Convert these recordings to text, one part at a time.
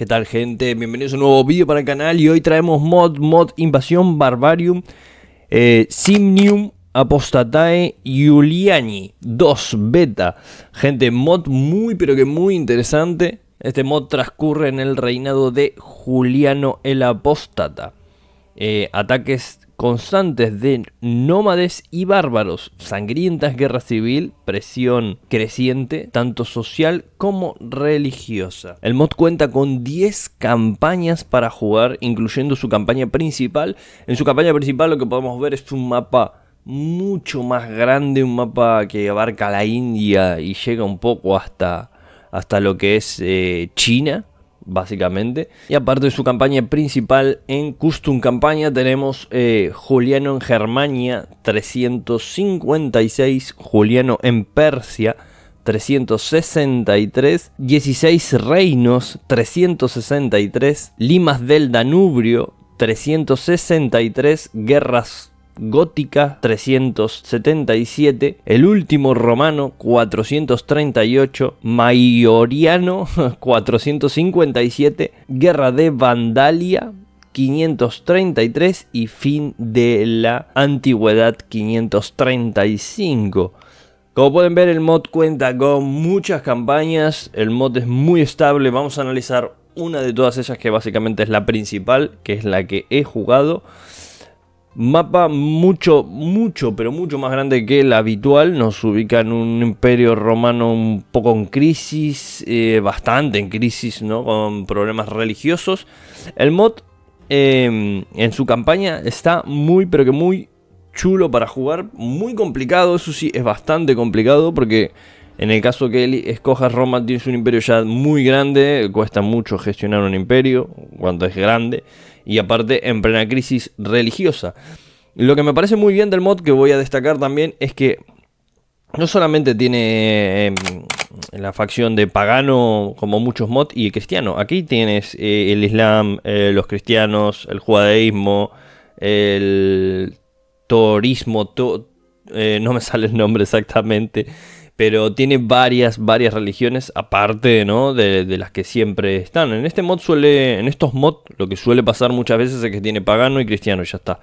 ¿Qué tal gente? Bienvenidos a un nuevo vídeo para el canal y hoy traemos mod, mod Invasión Barbarium eh, Simnium Apostatae juliani 2 Beta Gente, mod muy pero que muy interesante Este mod transcurre en el reinado de Juliano el Apostata eh, ataques constantes de nómades y bárbaros, sangrientas guerra civil, presión creciente, tanto social como religiosa. El mod cuenta con 10 campañas para jugar, incluyendo su campaña principal. En su campaña principal lo que podemos ver es un mapa mucho más grande, un mapa que abarca la India y llega un poco hasta, hasta lo que es eh, China básicamente. Y aparte de su campaña principal en Custom Campaña tenemos eh, Juliano en Germania 356, Juliano en Persia 363, 16 reinos 363, Limas del Danubrio 363, guerras gótica 377, el último romano 438, mayoriano 457, guerra de Vandalia 533 y fin de la antigüedad 535. Como pueden ver el mod cuenta con muchas campañas, el mod es muy estable, vamos a analizar una de todas ellas que básicamente es la principal, que es la que he jugado. Mapa mucho, mucho, pero mucho más grande que el habitual. Nos ubica en un imperio romano un poco en crisis, eh, bastante en crisis, ¿no? Con problemas religiosos. El mod em, en su campaña está muy, pero que muy chulo para jugar. Muy complicado, eso sí, es bastante complicado porque en el caso que él escoja Roma, tienes un imperio ya muy grande. Cuesta mucho gestionar un imperio cuando es grande y aparte en plena crisis religiosa. Lo que me parece muy bien del mod que voy a destacar también es que no solamente tiene em, la facción de pagano como muchos mods y cristiano, aquí tienes eh, el islam, eh, los cristianos, el judaísmo, el torismo, eh, no me sale el nombre exactamente pero tiene varias, varias religiones aparte ¿no? de, las que siempre están. En este mod suele, en estos mods lo que suele pasar muchas veces es que tiene pagano y cristiano, y ya está.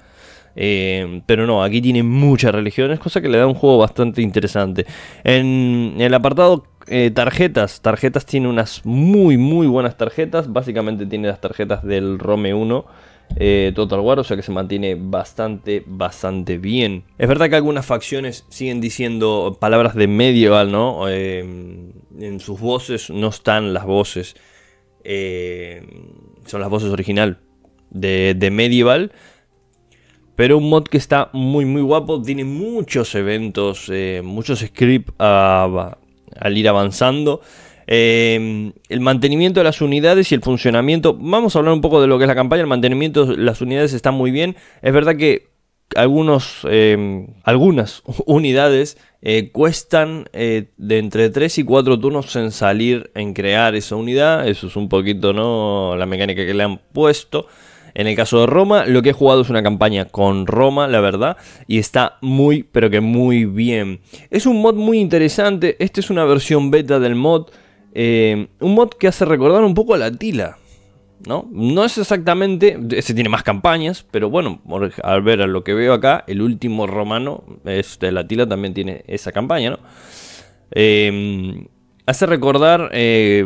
Eh, pero no, aquí tiene muchas religiones, cosa que le da un juego bastante interesante. En el apartado eh, tarjetas, tarjetas tiene unas muy, muy buenas tarjetas. Básicamente tiene las tarjetas del Rome 1 eh, Total War, o sea que se mantiene bastante, bastante bien. Es verdad que algunas facciones siguen diciendo palabras de medieval, ¿no? Eh, en sus voces no están las voces, eh, son las voces original de, de medieval. Pero un mod que está muy muy guapo, tiene muchos eventos, muchos scripts al ir avanzando. Em, el mantenimiento de las unidades y el funcionamiento. Vamos a hablar un poco de lo que es la campaña. El mantenimiento de las unidades está muy bien. Es verdad que algunos, em, algunas unidades eh, cuestan eh, de entre 3 y 4 turnos en salir, en crear esa unidad. Eso es un poquito ¿no? la mecánica que le han puesto. En el caso de Roma, lo que he jugado es una campaña con Roma, la verdad, y está muy, pero que muy bien. Es un mod muy interesante. Esta es una versión beta del mod. Eh, un mod que hace recordar un poco a la tila. ¿No? no es exactamente, ese tiene más campañas, pero bueno, al ver a lo que veo acá, el último romano, de la tila también tiene esa campaña, ¿no? Eh, hace recordar eh,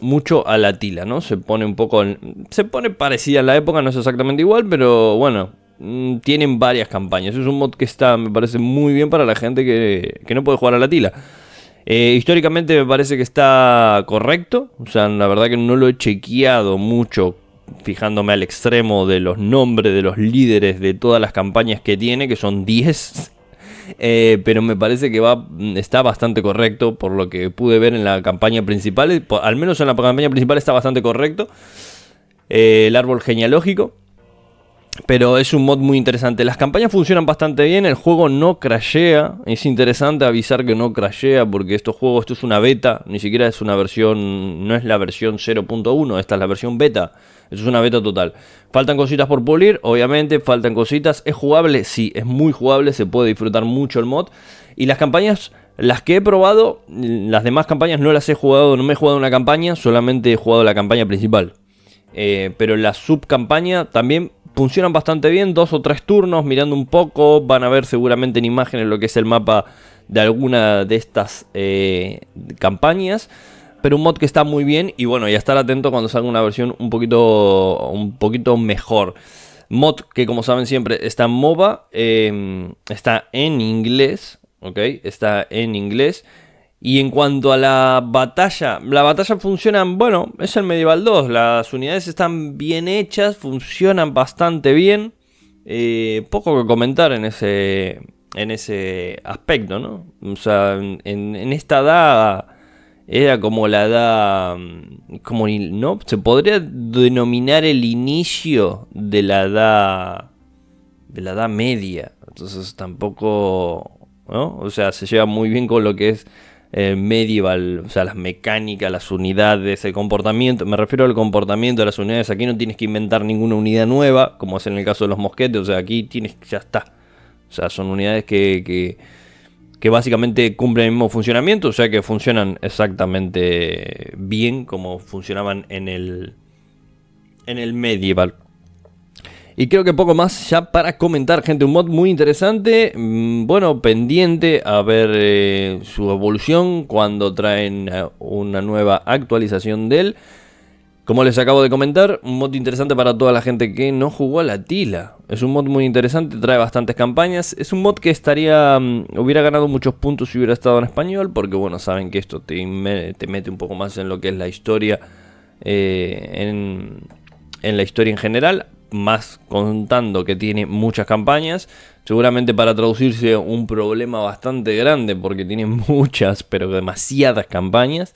mucho a la tila, ¿no? Se pone un poco. Se pone parecida a la época, no es exactamente igual, pero bueno. Mm, tienen varias campañas. Es un mod que está, me parece, muy bien para la gente que, que no puede jugar a la tila. Eh, históricamente me parece que está correcto. O sea, la verdad que no lo he chequeado mucho fijándome al extremo de los nombres de los líderes de todas las campañas que tiene, que son 10. Eh, pero me parece que va, mm, está bastante correcto por lo que pude ver en la campaña principal. Al menos en la campaña principal está bastante correcto. Eh, el árbol genealógico. Pero es un mod muy interesante. Las campañas funcionan bastante bien. El juego no crashea. Es interesante avisar que no crashea porque estos juegos, esto es una beta. Ni siquiera es una versión, no es la versión 0.1. Esta es la versión beta. Esto es una beta total. Faltan cositas por pulir, obviamente. Faltan cositas. ¿Es jugable? Sí, es muy jugable. Se puede disfrutar mucho el mod. Y las campañas las que he probado, las demás campañas no las he jugado, no me he jugado una campaña, solamente he jugado la campaña principal. Eh, pero la subcampaña también funcionan bastante bien, dos o tres turnos mirando un poco, van a ver seguramente en imágenes lo que es el mapa de alguna de estas eh, campañas. Pero un mod que está muy bien y bueno, ya estar atento cuando salga una versión un poquito, un poquito mejor. Mod que como saben siempre está en MOBA, eh, está en inglés, ¿ok? Está en inglés. Y en cuanto a la batalla, la batalla funciona, bueno, es el Medieval 2, las unidades están bien hechas, funcionan bastante bien. Eh, poco que comentar en ese, en ese aspecto, ¿no? O sea, en, esta edad era como la edad, mm, como, ¿no? Se podría denominar el inicio de la edad, de la edad media. Entonces tampoco, ¿no? O sea, se lleva muy bien con lo que es eh, medieval, o sea, las mecánicas, las unidades, el comportamiento. Me refiero al comportamiento de las unidades. Aquí no tienes que inventar ninguna unidad nueva, como es en el caso de los mosquetes. O sea, aquí tienes, ya está. O sea, son unidades que, que, básicamente cumplen el mismo funcionamiento, o sea, que funcionan exactamente bien como funcionaban en el, en el medieval. Y creo que poco más ya para comentar, gente. Un mod muy interesante. Mm, bueno, pendiente a ver eh, su evolución cuando traen eh, una nueva actualización de él. Como les acabo de comentar, un mod interesante para toda la gente que no jugó a la tila. Es un mod muy interesante, trae bastantes campañas. Es un mod que estaría. Mm, hubiera ganado muchos puntos si hubiera estado en español. Porque bueno, saben que esto te, mete un poco más en lo que es la historia. Eh, en, en la historia en general más contando que tiene muchas campañas. Seguramente para traducirse un problema bastante grande porque tiene muchas, pero demasiadas campañas.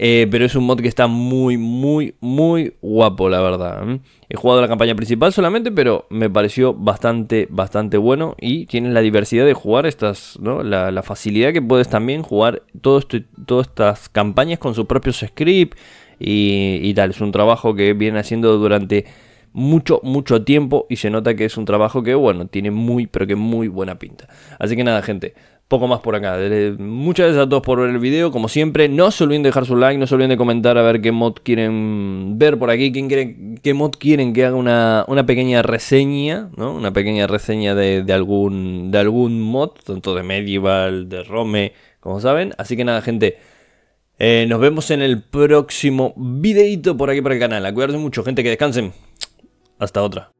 Eh, pero es un mod que está muy, muy, muy guapo, la verdad. ¿eh? He jugado la campaña principal solamente, pero me pareció bastante, bastante bueno. Y tienes la diversidad de jugar estas, La, facilidad que puedes también jugar todo este, todas estas campañas con sus propios scripts y tal. Es un trabajo que viene haciendo durante mucho, mucho tiempo y se nota que es un trabajo que, bueno, tiene muy, pero que muy buena pinta. Así que nada, gente, poco más por acá. Eh, muchas gracias a todos por ver el video, como siempre. No se olviden de dejar su like, no se olviden de comentar a ver qué mod quieren ver por aquí, quién qué mod quieren que haga una, pequeña reseña, ¿no? Una pequeña reseña de, algún, de algún mod, tanto de Medieval, de Rome, como saben. Así que nada, gente. Eh, nos vemos en el próximo videito por aquí para el canal. Acuérdense mucho, gente, que descansen. Hasta otra.